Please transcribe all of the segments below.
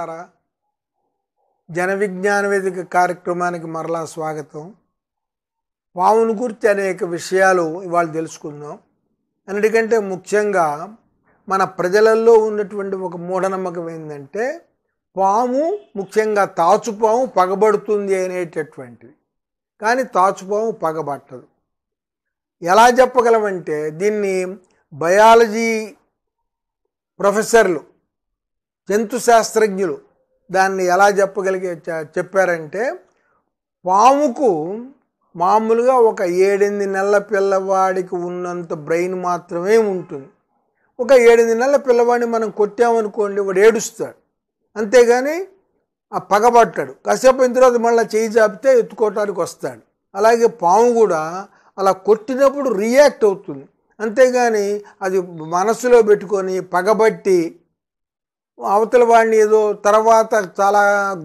మిత్రులారా జన విజ్ఞాన వేదిక కార్యక్రమానికి మరలా స్వాగతం పావును గురించి అనేక విషయాలు ఇవాళ తెలుసుకుందాం అన్నిటికంటే ముఖ్యంగా మన ప్రజలలో ఉన్నటువంటి ఒక మూఢనమ్మకం ఏంటంటే పాము ముఖ్యంగా తాచుపాము పగబడుతుంది అనేటటువంటిది కానీ తాచుపాము పగబట్టదు ఎలా చెప్పగలమంటే దీన్ని బయాలజీ ప్రొఫెసర్లు జంతు శాస్త్రజ్ఞులు దాన్ని ఎలా చెప్పగలిగే చెప్పారంటే పాముకు మామూలుగా ఒక ఏడెనిమిది నెలల పిల్లవాడికి ఉన్నంత బ్రెయిన్ మాత్రమే ఉంటుంది ఒక ఏడెనిమిది నెలల పిల్లవాడిని మనం కొట్టామనుకోండి వాడు ఏడుస్తాడు అంతేగాని ఆ పగబట్టాడు కాసేపు అయిన తర్వాత మళ్ళీ చేయి చాపితే ఎత్తుకోవటానికి వస్తాడు అలాగే పాము కూడా అలా కొట్టినప్పుడు రియాక్ట్ అవుతుంది అంతేగాని అది మనసులో పెట్టుకొని పగబట్టి అవతల వాడిని ఏదో తర్వాత చాలా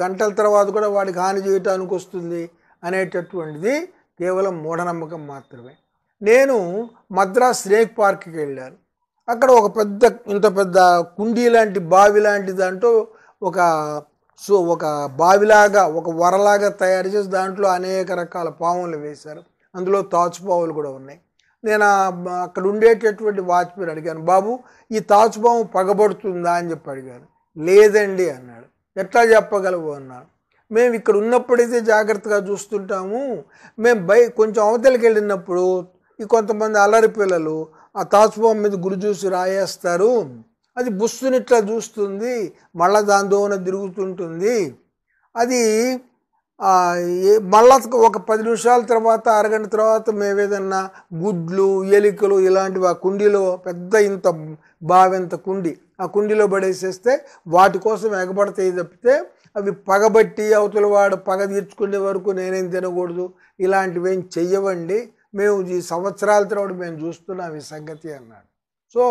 గంటల తర్వాత కూడా వాడికి హాని చేయటానికి వస్తుంది అనేటటువంటిది కేవలం మూఢనమ్మకం మాత్రమే నేను మద్రాస్ స్నేక్ పార్క్కి వెళ్ళాను అక్కడ ఒక పెద్ద ఇంత పెద్ద కుండీ లాంటి బావి లాంటి దాంట్లో ఒక సో ఒక బావిలాగా ఒక వరలాగా తయారు చేసి దాంట్లో అనేక రకాల పాములు వేశారు అందులో తాచుపావులు కూడా ఉన్నాయి నేను అక్కడ ఉండేటటువంటి వాచ్మెన్ అడిగాను బాబు ఈ తాచుబాము పగబడుతుందా అని చెప్పి అడిగాను లేదండి అన్నాడు ఎట్లా చెప్పగలవు అన్నాడు మేము ఇక్కడ ఉన్నప్పుడైతే జాగ్రత్తగా చూస్తుంటాము మేము బై కొంచెం అవతలికి వెళ్ళినప్పుడు ఈ కొంతమంది అల్లరి పిల్లలు ఆ తాచుబాము మీద గురి చూసి రాయేస్తారు అది బుస్సునిట్లా చూస్తుంది మళ్ళా దాని దోన తిరుగుతుంటుంది అది మళ్ళా ఒక పది నిమిషాల తర్వాత అరగంట తర్వాత మేము ఏదన్నా గుడ్లు ఎలికలు ఇలాంటివి ఆ కుండీలో పెద్ద ఇంత బావెంత కుండి ఆ కుండీలో పడేసేస్తే వాటి కోసం ఎగబడతాయి తప్పితే అవి పగబట్టి అవతల వాడు పగ తీర్చుకునే వరకు నేనేం తినకూడదు ఇలాంటివి ఏం చెయ్యవండి మేము ఈ సంవత్సరాల తర్వాత మేము చూస్తున్నాం ఈ సంగతి అన్నాడు సో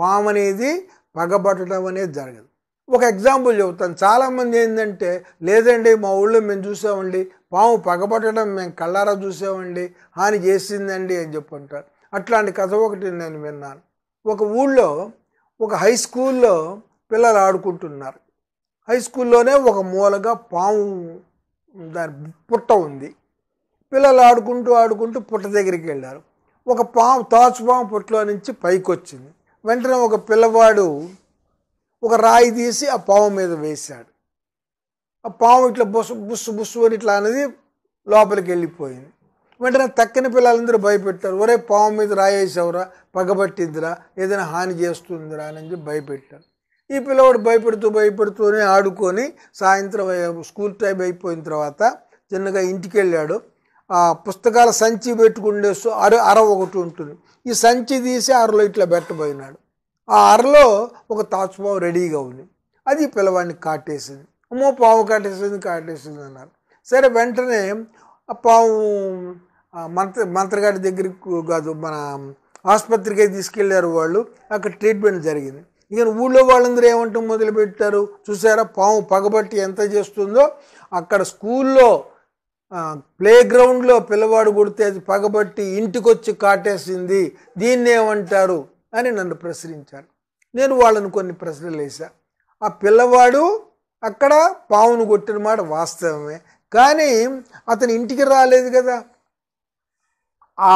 పాము అనేది పగబట్టడం అనేది జరగదు ఒక ఎగ్జాంపుల్ చెబుతాను చాలామంది ఏంటంటే లేదండి మా ఊళ్ళో మేము చూసామండి పాము పగబట్టడం మేము కళ్ళారా చూసామండి హాని చేసిందండి అని చెప్పుంటారు అట్లాంటి కథ ఒకటి నేను విన్నాను ఒక ఊళ్ళో ఒక హై స్కూల్లో పిల్లలు ఆడుకుంటున్నారు హై స్కూల్లోనే ఒక మూలగా పాము దాని పుట్ట ఉంది పిల్లలు ఆడుకుంటూ ఆడుకుంటూ పుట్ట దగ్గరికి వెళ్ళారు ఒక పాము తాచు పాము పుట్టలో నుంచి పైకి వచ్చింది వెంటనే ఒక పిల్లవాడు ఒక రాయి తీసి ఆ పాము మీద వేశాడు ఆ పాము ఇట్లా బుస్సు బుస్సు బుస్సు అని ఇట్లా అనేది లోపలికి వెళ్ళిపోయింది వెంటనే తక్కిన పిల్లలందరూ భయపెట్టారు ఒరే పాము మీద రాయి వేసావురా పగబట్టిందిరా ఏదైనా హాని చేస్తుందిరా అని చెప్పి భయపెట్టారు ఈ పిల్లవాడు భయపెడుతూ భయపెడుతూనే ఆడుకొని సాయంత్రం స్కూల్ టైం అయిపోయిన తర్వాత చిన్నగా ఇంటికి వెళ్ళాడు ఆ పుస్తకాల సంచి పెట్టుకుండే అర అర ఒకటి ఉంటుంది ఈ సంచి తీసి అరలో ఇట్లా పెట్టబోయినాడు ఆ అరలో ఒక తాచుపావు రెడీగా ఉంది అది పిల్లవాడిని కాటేసింది అమ్మో పావు కాటేసింది కాటేసింది అన్నారు సరే వెంటనే ఆ పావు మంత్ర మంత్రగాడి దగ్గరికి కాదు మన ఆసుపత్రికి తీసుకెళ్లారు వాళ్ళు అక్కడ ట్రీట్మెంట్ జరిగింది ఇక ఊళ్ళో వాళ్ళందరూ ఏమంటూ మొదలుపెట్టారు చూసారా పాము పగబట్టి ఎంత చేస్తుందో అక్కడ స్కూల్లో ప్లే గ్రౌండ్లో పిల్లవాడు కొడితే అది పగబట్టి ఇంటికొచ్చి కాటేసింది దీన్ని ఏమంటారు అని నన్ను ప్రశ్నించారు నేను వాళ్ళను కొన్ని ప్రశ్నలు వేసా ఆ పిల్లవాడు అక్కడ పావును కొట్టిన మాట వాస్తవమే కానీ అతని ఇంటికి రాలేదు కదా ఆ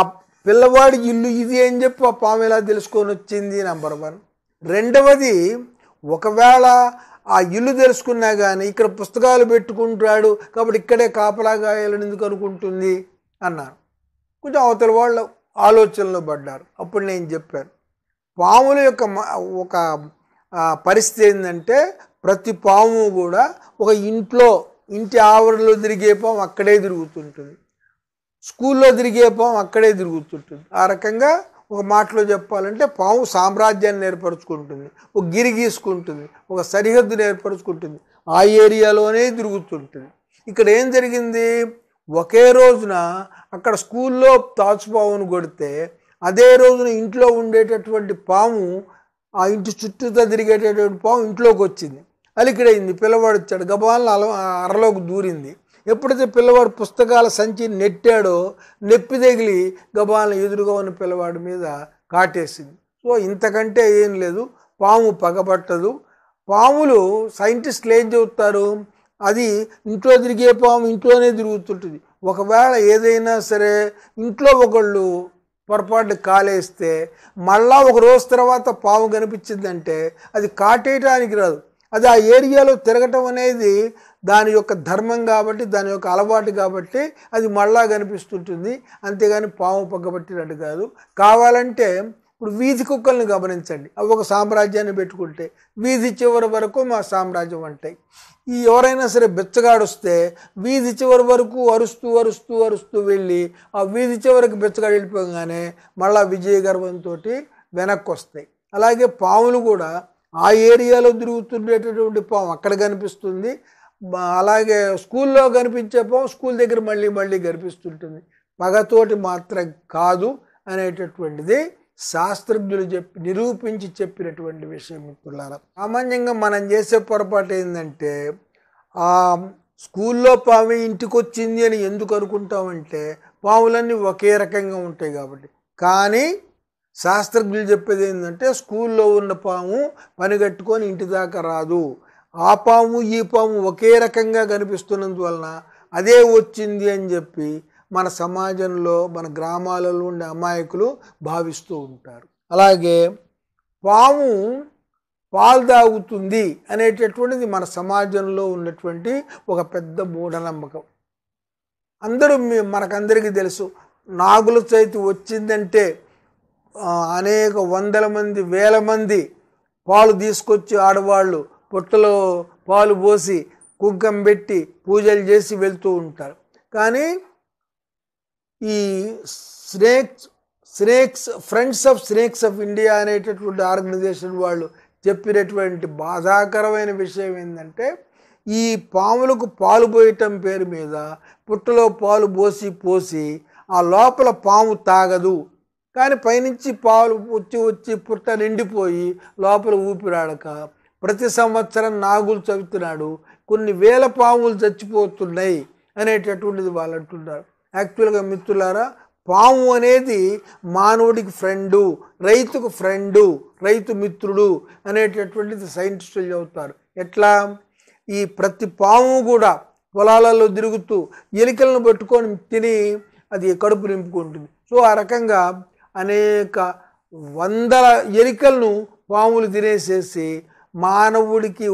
పిల్లవాడి ఇల్లు ఇది అని చెప్పి ఆ పాము ఎలా తెలుసుకొని వచ్చింది నెంబర్ వన్ రెండవది ఒకవేళ ఆ ఇల్లు తెలుసుకున్నా కానీ ఇక్కడ పుస్తకాలు పెట్టుకుంటాడు కాబట్టి ఇక్కడే కాపలాగా ఎందుకు అనుకుంటుంది అన్నాను కొంచెం అవతల వాళ్ళు ఆలోచనలో పడ్డారు అప్పుడు నేను చెప్పాను పాముల యొక్క ఒక పరిస్థితి ఏంటంటే ప్రతి పాము కూడా ఒక ఇంట్లో ఇంటి ఆవరణలో తిరిగే పాము అక్కడే తిరుగుతుంటుంది స్కూల్లో తిరిగే పాము అక్కడే తిరుగుతుంటుంది ఆ రకంగా ఒక మాటలో చెప్పాలంటే పాము సామ్రాజ్యాన్ని ఏర్పరచుకుంటుంది ఒక గిరి గీసుకుంటుంది ఒక సరిహద్దును ఏర్పరచుకుంటుంది ఆ ఏరియాలోనే తిరుగుతుంటుంది ఇక్కడ ఏం జరిగింది ఒకే రోజున అక్కడ స్కూల్లో తాచుపావును కొడితే అదే రోజున ఇంట్లో ఉండేటటువంటి పాము ఆ ఇంటి చుట్టూతో తిరిగేటటువంటి పాము ఇంట్లోకి వచ్చింది అలికిడైంది పిల్లవాడు వచ్చాడు గబాలను అల అరలోకి దూరింది ఎప్పుడైతే పిల్లవాడు పుస్తకాల సంచి నెట్టాడో నెప్పి తగిలి గబాలను ఎదురుగా ఉన్న పిల్లవాడి మీద కాటేసింది సో ఇంతకంటే ఏం లేదు పాము పగబట్టదు పాములు సైంటిస్టులు ఏం చెబుతారు అది ఇంట్లో తిరిగే పాము ఇంట్లోనే తిరుగుతుంటుంది ఒకవేళ ఏదైనా సరే ఇంట్లో ఒకళ్ళు పొరపాటు కాలేస్తే మళ్ళా ఒక రోజు తర్వాత పాము కనిపించిందంటే అది కాటేయటానికి రాదు అది ఆ ఏరియాలో తిరగటం అనేది దాని యొక్క ధర్మం కాబట్టి దాని యొక్క అలవాటు కాబట్టి అది మళ్ళా కనిపిస్తుంటుంది అంతేగాని పాము పగ్గబట్టినట్టు కాదు కావాలంటే ఇప్పుడు వీధి కుక్కల్ని గమనించండి అవి ఒక సామ్రాజ్యాన్ని పెట్టుకుంటే వీధి చివరి వరకు మా సామ్రాజ్యం అంటాయి ఈ ఎవరైనా సరే బెచ్చగాడొస్తే వీధి చివరి వరకు అరుస్తూ అరుస్తూ అరుస్తూ వెళ్ళి ఆ వీధి చివరికి బెచ్చగాడు వెళ్ళిపోగానే మళ్ళీ విజయ గర్వంతో వెనక్కి వస్తాయి అలాగే పాములు కూడా ఆ ఏరియాలో తిరుగుతుండేటటువంటి పాము అక్కడ కనిపిస్తుంది అలాగే స్కూల్లో కనిపించే పాము స్కూల్ దగ్గర మళ్ళీ మళ్ళీ కనిపిస్తుంటుంది పగతోటి మాత్రం కాదు అనేటటువంటిది శాస్త్రజ్ఞులు చెప్పి నిరూపించి చెప్పినటువంటి విషయం మిత్రులారా సామాన్యంగా మనం చేసే పొరపాటు ఏంటంటే ఆ స్కూల్లో పాము ఇంటికి వచ్చింది అని ఎందుకు అనుకుంటామంటే పాములన్నీ ఒకే రకంగా ఉంటాయి కాబట్టి కానీ శాస్త్రజ్ఞులు చెప్పేది ఏంటంటే స్కూల్లో ఉన్న పాము పనిగట్టుకొని ఇంటి దాకా రాదు ఆ పాము ఈ పాము ఒకే రకంగా కనిపిస్తున్నందువలన అదే వచ్చింది అని చెప్పి మన సమాజంలో మన గ్రామాలలో ఉండే అమాయకులు భావిస్తూ ఉంటారు అలాగే పాము పాలు తాగుతుంది అనేటటువంటిది మన సమాజంలో ఉన్నటువంటి ఒక పెద్ద మూఢనమ్మకం అందరూ మనకందరికీ తెలుసు నాగుల చైతి వచ్చిందంటే అనేక వందల మంది వేల మంది పాలు తీసుకొచ్చి ఆడవాళ్ళు పొట్టలో పాలు పోసి కుంకం పెట్టి పూజలు చేసి వెళ్తూ ఉంటారు కానీ ఈ snakes snakes friends of snakes of India అనేటటువంటి ఆర్గనైజేషన్ వాళ్ళు చెప్పినటువంటి బాధాకరమైన విషయం ఏంటంటే ఈ పాములకు పాలు పోయటం పేరు మీద పుట్టలో పాలు పోసి పోసి ఆ లోపల పాము తాగదు కానీ పైనుంచి పాలు వచ్చి వచ్చి పుట్ట నిండిపోయి లోపల ఊపిరాడక ప్రతి సంవత్సరం నాగులు చదువుతున్నాడు కొన్ని వేల పాములు చచ్చిపోతున్నాయి అనేటటువంటిది వాళ్ళు అంటున్నారు యాక్చువల్గా మిత్రులారా పాము అనేది మానవుడికి ఫ్రెండు రైతుకు ఫ్రెండు రైతు మిత్రుడు అనేటటువంటిది సైంటిస్టులు చెబుతారు ఎట్లా ఈ ప్రతి పాము కూడా పొలాలలో తిరుగుతూ ఎలికలను పట్టుకొని తిని అది కడుపు నింపుకుంటుంది సో ఆ రకంగా అనేక వందల ఎలికలను పాములు తినేసేసి మానవుడికి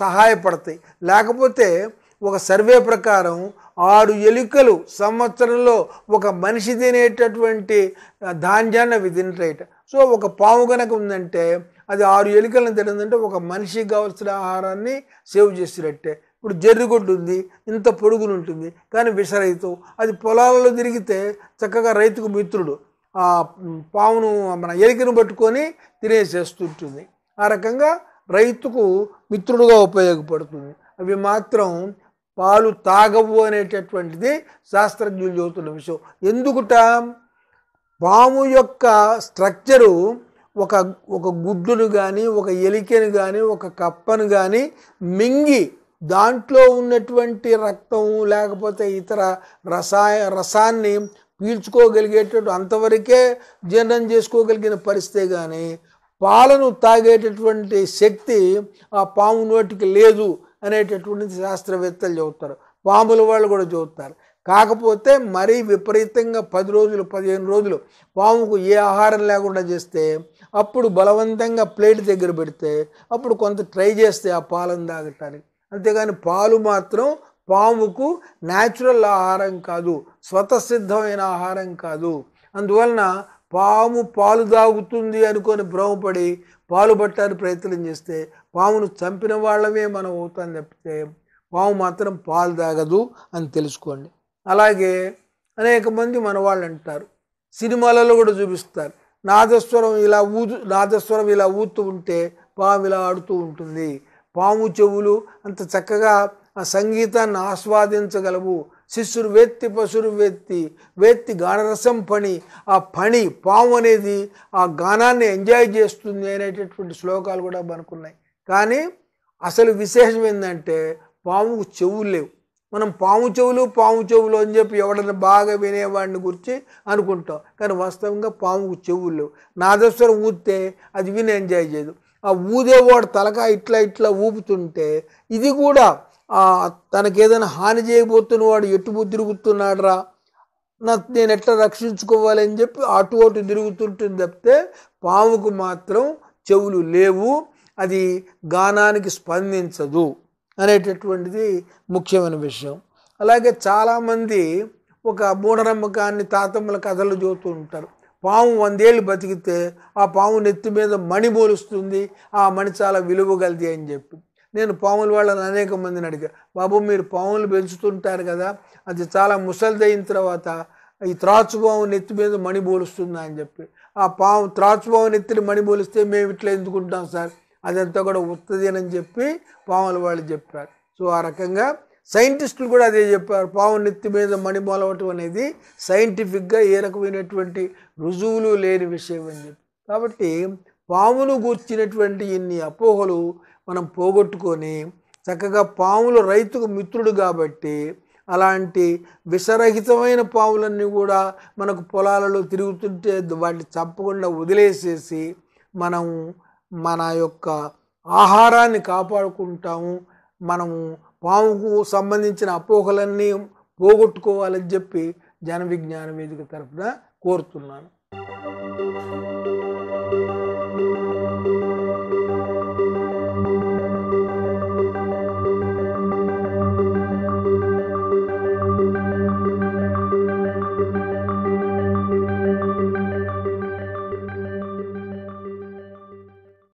సహాయపడతాయి లేకపోతే ఒక సర్వే ప్రకారం ఆరు ఎలుకలు సంవత్సరంలో ఒక మనిషి తినేటటువంటి ధాన్యాన్ని అవి తింటాయట సో ఒక పాము కనుక ఉందంటే అది ఆరు ఎలుకలను తినదంటే ఒక మనిషికి కావాల్సిన ఆహారాన్ని సేవ్ చేసినట్టే ఇప్పుడు జర్రిగొడ్డు ఉంది ఇంత పొడుగులు ఉంటుంది కానీ విషరైతు అది పొలాలలో తిరిగితే చక్కగా రైతుకు మిత్రుడు ఆ పామును మన ఎలికను పట్టుకొని తినేసేస్తుంటుంది ఆ రకంగా రైతుకు మిత్రుడుగా ఉపయోగపడుతుంది అవి మాత్రం పాలు తాగవు అనేటటువంటిది శాస్త్రజ్ఞులు చదువుతున్న విషయం ఎందుకుట పాము యొక్క స్ట్రక్చరు ఒక ఒక గుడ్డును కానీ ఒక ఎలికెను కానీ ఒక కప్పను కానీ మింగి దాంట్లో ఉన్నటువంటి రక్తం లేకపోతే ఇతర రసాయ రసాన్ని పీల్చుకోగలిగేటట్టు అంతవరకే జీర్ణం చేసుకోగలిగిన పరిస్థితే కానీ పాలను తాగేటటువంటి శక్తి ఆ పాము నోటికి లేదు అనేటటువంటిది శాస్త్రవేత్తలు చెబుతారు పాముల వాళ్ళు కూడా చదువుతారు కాకపోతే మరీ విపరీతంగా పది రోజులు పదిహేను రోజులు పాముకు ఏ ఆహారం లేకుండా చేస్తే అప్పుడు బలవంతంగా ప్లేట్ దగ్గర పెడితే అప్పుడు కొంత ట్రై చేస్తే ఆ పాలను తాగటానికి అంతేగాని పాలు మాత్రం పాముకు న్యాచురల్ ఆహారం కాదు స్వతసిద్ధమైన ఆహారం కాదు అందువలన పాము పాలు తాగుతుంది అనుకొని భ్రమపడి పాలు పట్టాలని ప్రయత్నం చేస్తే పామును చంపిన వాళ్ళమే మనం అవుతాం చెప్తే పాము మాత్రం పాలు తాగదు అని తెలుసుకోండి అలాగే అనేక మంది మన వాళ్ళు అంటారు సినిమాలలో కూడా చూపిస్తారు నాదస్వరం ఇలా ఊదు నాదస్వరం ఇలా ఊతూ ఉంటే పాము ఇలా ఆడుతూ ఉంటుంది పాము చెవులు అంత చక్కగా ఆ సంగీతాన్ని ఆస్వాదించగలవు శిష్యుడు వేత్తి పశురు వేత్తి వేత్తి గానరసం పని ఆ పని పాము అనేది ఆ గానాన్ని ఎంజాయ్ చేస్తుంది అనేటటువంటి శ్లోకాలు కూడా మనకున్నాయి కానీ అసలు విశేషం ఏంటంటే పాముకు చెవులు లేవు మనం పాము చెవులు పాము చెవులు అని చెప్పి ఎవడన్నా బాగా వినేవాడిని గురించి అనుకుంటాం కానీ వాస్తవంగా పాముకు చెవులు లేవు నాదస్వరం ఊదితే అది విని ఎంజాయ్ చేయదు ఆ ఊదేవాడు తలకాయ ఇట్లా ఇట్లా ఊపుతుంటే ఇది కూడా తనకేదైనా హాని చేయబోతున్న వాడు ఎటు తిరుగుతున్నాడు రా నా నేను ఎట్లా రక్షించుకోవాలని చెప్పి అటు అటు తిరుగుతుంటుంది తప్పితే పాముకు మాత్రం చెవులు లేవు అది గానానికి స్పందించదు అనేటటువంటిది ముఖ్యమైన విషయం అలాగే చాలామంది ఒక మూఢనమ్మకాన్ని తాతమ్మల కథలు చూస్తూ ఉంటారు పాము వందేళ్ళు బతికితే ఆ పాము నెత్తి మీద మణి పోలుస్తుంది ఆ మణి చాలా విలువగలది అని చెప్పి నేను పాముల వాళ్ళని అనేక మందిని అడిగా బాబు మీరు పాములు పెంచుతుంటారు కదా అది చాలా ముసలిదైన తర్వాత ఈ త్రాచుభావం నెత్తి మీద మణి బోలుస్తుందా అని చెప్పి ఆ పాము త్రాచుభావం నెత్తిని మణి బోలిస్తే మేము ఇట్లా ఎందుకుంటాం సార్ అదంతా కూడా ఉత్తదేనని చెప్పి పాముల వాళ్ళు చెప్పారు సో ఆ రకంగా సైంటిస్టులు కూడా అదే చెప్పారు పాము నెత్తి మీద మణి బోలవటం అనేది సైంటిఫిక్గా ఏ రకమైనటువంటి రుజువులు లేని విషయం అని చెప్పి కాబట్టి పామును గూర్చినటువంటి ఇన్ని అపోహలు మనం పోగొట్టుకొని చక్కగా పాములు రైతుకు మిత్రుడు కాబట్టి అలాంటి విషరహితమైన పాములన్నీ కూడా మనకు పొలాలలో తిరుగుతుంటే వాటిని చంపకుండా వదిలేసేసి మనం మన యొక్క ఆహారాన్ని కాపాడుకుంటాము మనము పాముకు సంబంధించిన అపోహలన్నీ పోగొట్టుకోవాలని చెప్పి జన విజ్ఞాన వేదిక తరఫున కోరుతున్నాను